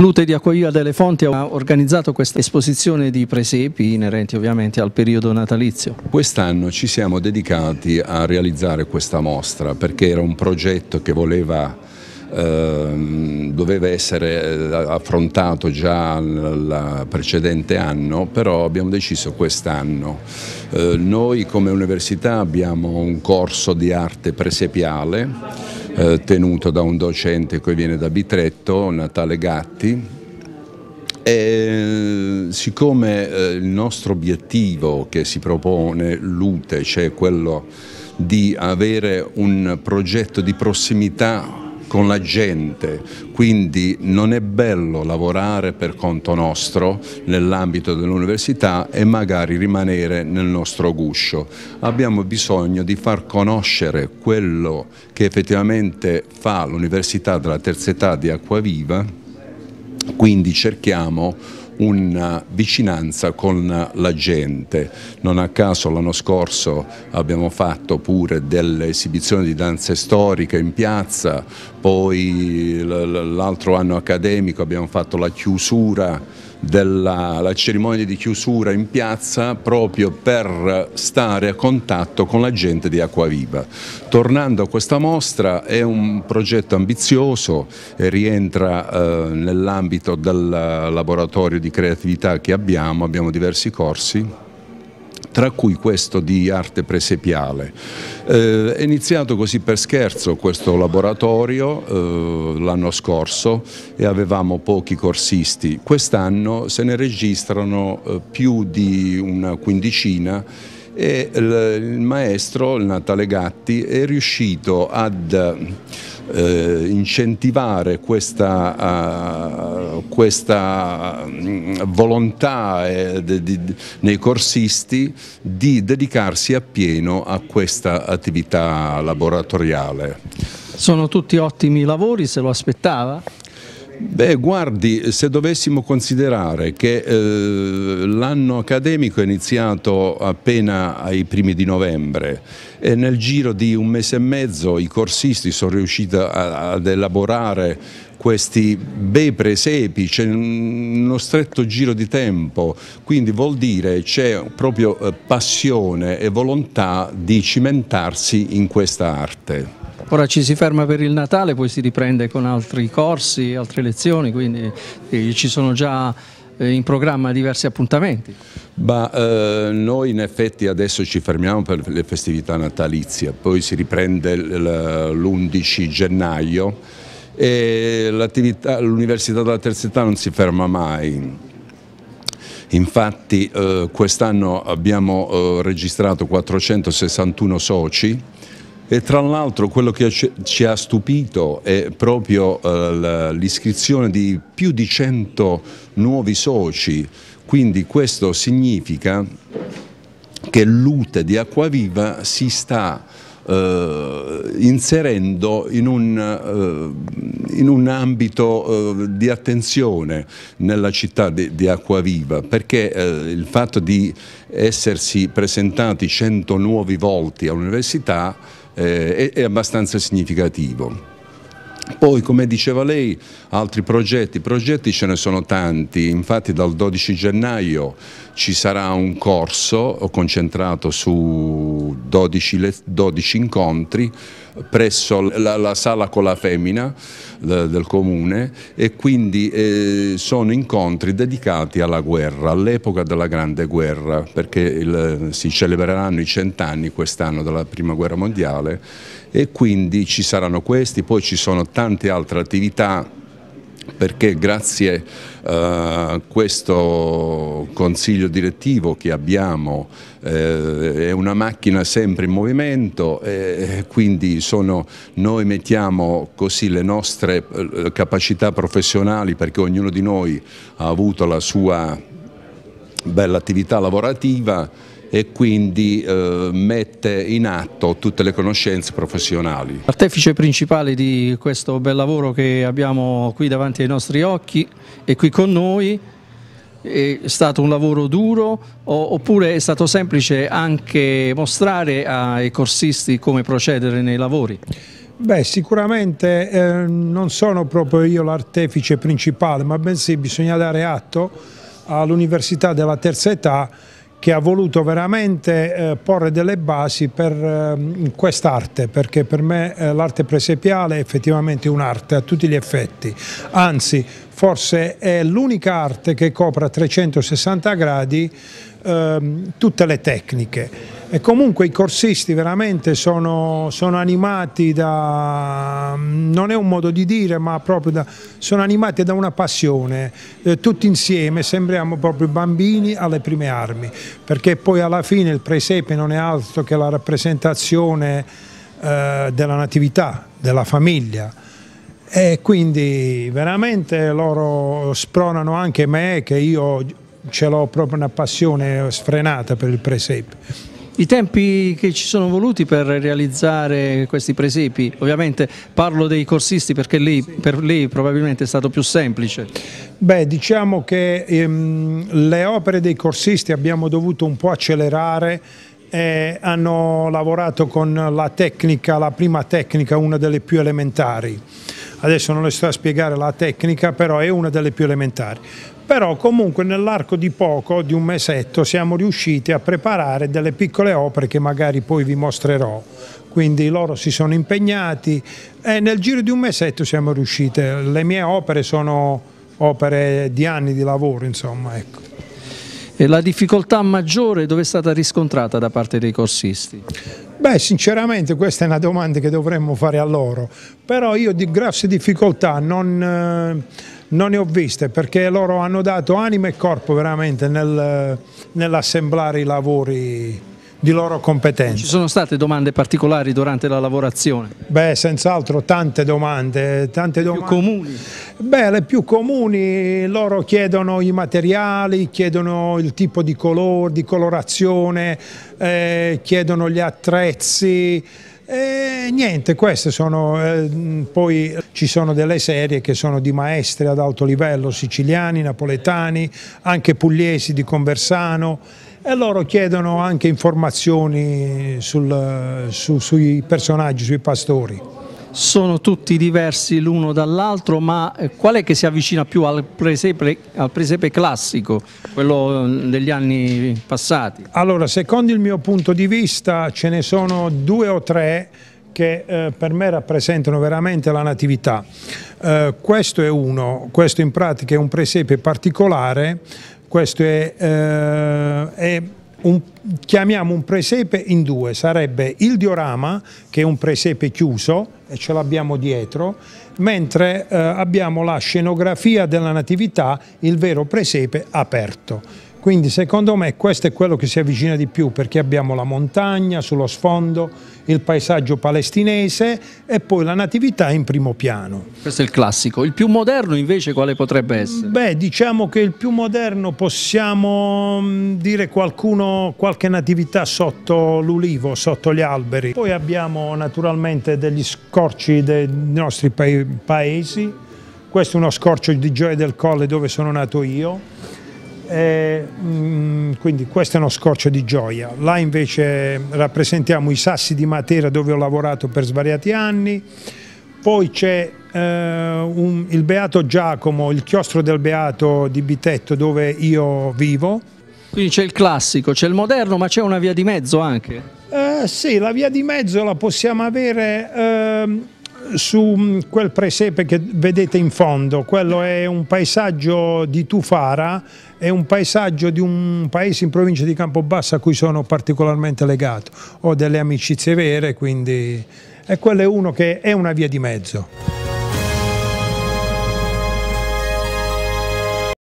L'Ute di Acquaia delle Fonti ha organizzato questa esposizione di presepi inerenti ovviamente al periodo natalizio. Quest'anno ci siamo dedicati a realizzare questa mostra perché era un progetto che voleva eh, doveva essere eh, affrontato già il precedente anno, però abbiamo deciso quest'anno. Eh, noi come università abbiamo un corso di arte presepiale eh, tenuto da un docente che viene da Bitretto, Natale Gatti. E, siccome eh, il nostro obiettivo che si propone l'UTE, cioè quello di avere un progetto di prossimità con la gente, quindi non è bello lavorare per conto nostro nell'ambito dell'università e magari rimanere nel nostro guscio. Abbiamo bisogno di far conoscere quello che effettivamente fa l'Università della Terza Età di Acquaviva, quindi cerchiamo una vicinanza con la gente. Non a caso l'anno scorso abbiamo fatto pure delle esibizioni di danze storiche in piazza, poi l'altro anno accademico abbiamo fatto la chiusura della cerimonia di chiusura in piazza proprio per stare a contatto con la gente di Acquaviva. Tornando a questa mostra è un progetto ambizioso e eh, rientra eh, nell'ambito del laboratorio di creatività che abbiamo, abbiamo diversi corsi tra cui questo di arte presepiale. Eh, è iniziato così per scherzo questo laboratorio eh, l'anno scorso e avevamo pochi corsisti, quest'anno se ne registrano eh, più di una quindicina e il maestro, il Natale Gatti, è riuscito ad eh, incentivare questa, uh, questa mm, volontà eh, di, di, nei corsisti di dedicarsi appieno a questa attività laboratoriale. Sono tutti ottimi lavori, se lo aspettava? Beh, guardi, se dovessimo considerare che eh, l'anno accademico è iniziato appena ai primi di novembre e nel giro di un mese e mezzo i corsisti sono riusciti a, ad elaborare questi bei presepi, c'è uno stretto giro di tempo, quindi vuol dire c'è proprio eh, passione e volontà di cimentarsi in questa arte. Ora ci si ferma per il Natale, poi si riprende con altri corsi, altre lezioni, quindi eh, ci sono già eh, in programma diversi appuntamenti. Bah, eh, noi in effetti adesso ci fermiamo per le festività natalizie, poi si riprende l'11 gennaio e l'Università della Terza Età non si ferma mai. Infatti eh, quest'anno abbiamo eh, registrato 461 soci e tra l'altro quello che ci ha stupito è proprio eh, l'iscrizione di più di 100 nuovi soci, quindi questo significa che l'UTE di Acquaviva si sta eh, inserendo in un, eh, in un ambito eh, di attenzione nella città di, di Acquaviva perché eh, il fatto di essersi presentati 100 nuovi volti all'università eh, è, è abbastanza significativo. Poi, come diceva lei, altri progetti, progetti ce ne sono tanti, infatti dal 12 gennaio ci sarà un corso concentrato su 12, 12 incontri presso la, la sala con la femmina la, del comune e quindi eh, sono incontri dedicati alla guerra, all'epoca della Grande Guerra, perché il, si celebreranno i cent'anni quest'anno della Prima Guerra Mondiale e quindi ci saranno questi, poi ci sono tante altre attività perché grazie a uh, eh, questo consiglio direttivo che abbiamo eh, è una macchina sempre in movimento e eh, quindi sono, noi mettiamo così le nostre eh, capacità professionali perché ognuno di noi ha avuto la sua bella attività lavorativa e quindi eh, mette in atto tutte le conoscenze professionali. L'artefice principale di questo bel lavoro che abbiamo qui davanti ai nostri occhi e qui con noi è stato un lavoro duro oppure è stato semplice anche mostrare ai corsisti come procedere nei lavori? Beh, sicuramente eh, non sono proprio io l'artefice principale, ma bensì bisogna dare atto all'Università della Terza Età che ha voluto veramente eh, porre delle basi per eh, quest'arte, perché per me eh, l'arte presepiale è effettivamente un'arte a tutti gli effetti, anzi forse è l'unica arte che copre a 360 gradi ehm, tutte le tecniche. E comunque i corsisti veramente sono, sono animati da, non è un modo di dire, ma proprio da, sono animati da una passione. Eh, tutti insieme sembriamo proprio bambini alle prime armi, perché poi alla fine il presepe non è altro che la rappresentazione eh, della natività, della famiglia e quindi veramente loro spronano anche me che io ce l'ho proprio una passione sfrenata per il presepe. I tempi che ci sono voluti per realizzare questi presepi, ovviamente parlo dei corsisti perché lì, per lei probabilmente è stato più semplice. Beh, diciamo che ehm, le opere dei corsisti abbiamo dovuto un po' accelerare eh, hanno lavorato con la tecnica, la prima tecnica, una delle più elementari. Adesso non le sto a spiegare la tecnica, però è una delle più elementari però comunque nell'arco di poco, di un mesetto, siamo riusciti a preparare delle piccole opere che magari poi vi mostrerò. Quindi loro si sono impegnati e nel giro di un mesetto siamo riusciti. Le mie opere sono opere di anni di lavoro, insomma. Ecco. E la difficoltà maggiore dove è stata riscontrata da parte dei corsisti? Beh, sinceramente questa è una domanda che dovremmo fare a loro, però io di grosse difficoltà non, eh, non ne ho viste perché loro hanno dato anima e corpo veramente nel, nell'assemblare i lavori di loro competenza. Ci sono state domande particolari durante la lavorazione? Beh, senz'altro tante domande. Tante domande. Più comuni? Beh, le più comuni, loro chiedono i materiali, chiedono il tipo di, color, di colorazione, eh, chiedono gli attrezzi, e niente, queste sono, eh, poi ci sono delle serie che sono di maestri ad alto livello, siciliani, napoletani, anche pugliesi di Conversano e loro chiedono anche informazioni sul, su, sui personaggi, sui pastori sono tutti diversi l'uno dall'altro, ma eh, qual è che si avvicina più al presepe, al presepe, classico, quello mm, degli anni passati? Allora, secondo il mio punto di vista ce ne sono due o tre che eh, per me rappresentano veramente la natività. Eh, questo è uno, questo in pratica è un presepe particolare, questo è, eh, è un, chiamiamo un presepe in due, sarebbe il diorama che è un presepe chiuso e ce l'abbiamo dietro, mentre eh, abbiamo la scenografia della Natività, il vero presepe aperto. Quindi secondo me questo è quello che si avvicina di più perché abbiamo la montagna sullo sfondo, il paesaggio palestinese e poi la natività in primo piano. Questo è il classico. Il più moderno invece quale potrebbe essere? Beh, diciamo che il più moderno possiamo mm, dire qualcuno, qualche natività sotto l'ulivo, sotto gli alberi. Poi abbiamo naturalmente degli scorci dei nostri paesi. Questo è uno scorcio di Gioia del Colle dove sono nato io eh, mh, mm, quindi questo è uno scorcio di gioia. Là invece rappresentiamo i sassi di Matera dove ho lavorato per svariati anni, poi c'è eh, il Beato Giacomo, il chiostro del Beato di Bitetto dove io vivo. Quindi c'è il classico, c'è il moderno, ma c'è una via di mezzo anche? Eh, sì, la via di mezzo la possiamo avere ehm, su mm, quel presepe che vedete in fondo, quello è un paesaggio di Tufara, è un paesaggio di un paese in provincia di Campobassa a cui sono particolarmente legato, ho delle amicizie vere, quindi e quello è uno che è una via di mezzo.